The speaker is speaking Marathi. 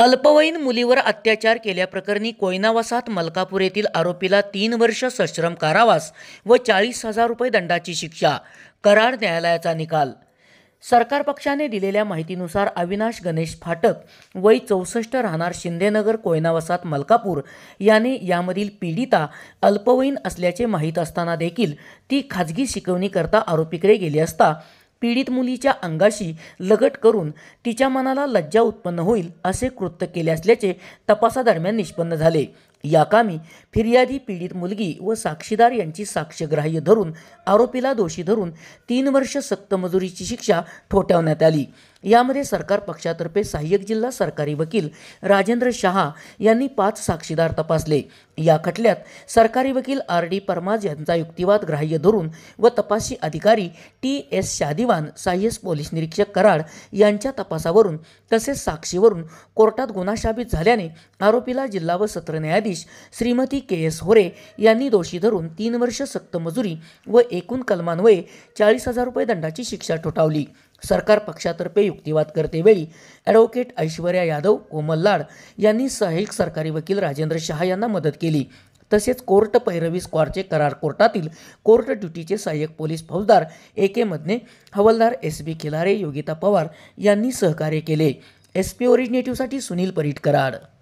अल्पवयीन मुलीवर अत्याचार केल्याप्रकरणी कोयना मलकापूर येथील आरोपीला तीन वर्ष सश्रम कारावास व चाळीस हजार रुपये दंडाची शिक्षा करार न्यायालयाचा निकाल सरकार पक्षाने दिलेल्या माहितीनुसार अविनाश गणेश फाटक वय चौसष्ट राहणार शिंदेनगर कोयना मलकापूर याने यामधील पीडिता अल्पवयीन असल्याचे माहीत असताना देखील ती खाजगी शिकवणीकरता आरोपीकडे गेली असता पीडित मुलीच्या अंगाशी लगट करून तिच्या मनाला लज्जा उत्पन्न होईल असे कृत्य केले असल्याचे तपासादरम्यान निष्पन्न झाले या कामी फिर्यादी पीडित मुलगी व साक्षीदार यांची ग्राह्य धरून आरोपीला दोषी धरून तीन वर्ष सक्तमजुरीची शिक्षा ठोठावण्यात आली यामध्ये सरकार पक्षातर्फे सहाय्यक जिल्हा सरकारी वकील राजेंद्र शहा यांनी पाच साक्षीदार तपासले या खटल्यात सरकारी वकील आर डी परमाज यांचा युक्तिवाद ग्राह्य धरून व तपासी अधिकारी टी एस शादिवान सहाय्यस पोलीस निरीक्षक कराड यांच्या तपासावरून तसेच साक्षीवरून कोर्टात गुन्हा शाबित झाल्याने आरोपीला जिल्हा व सत्र न्यायाधीश न्यायाधीश श्रीमती के एस होरे यांनी दोषी धरून तीन वर्ष सक्त मजुरी व एकूण कलमान्वये चाळीस हजार रुपये दंडाची शिक्षा ठोठावली सरकार पक्षातर्फे युक्तिवाद करतेवेळी ॲडव्होकेट ऐश्वर्या यादव कोमल लाड यांनी सहाय्यक सरकारी वकील राजेंद्र शहा यांना मदत केली तसेच कोर्ट पैरवी स्क्वॉडचे करार कोर्टातील कोर्ट ड्युटीचे सहाय्यक पोलीस फौजदार ए के मदने हवलदार एस बी खिलारे योगिता पवार यांनी सहकार्य केले एस पी ओरिजिनेटिव्हसाठी सुनील परीट कराड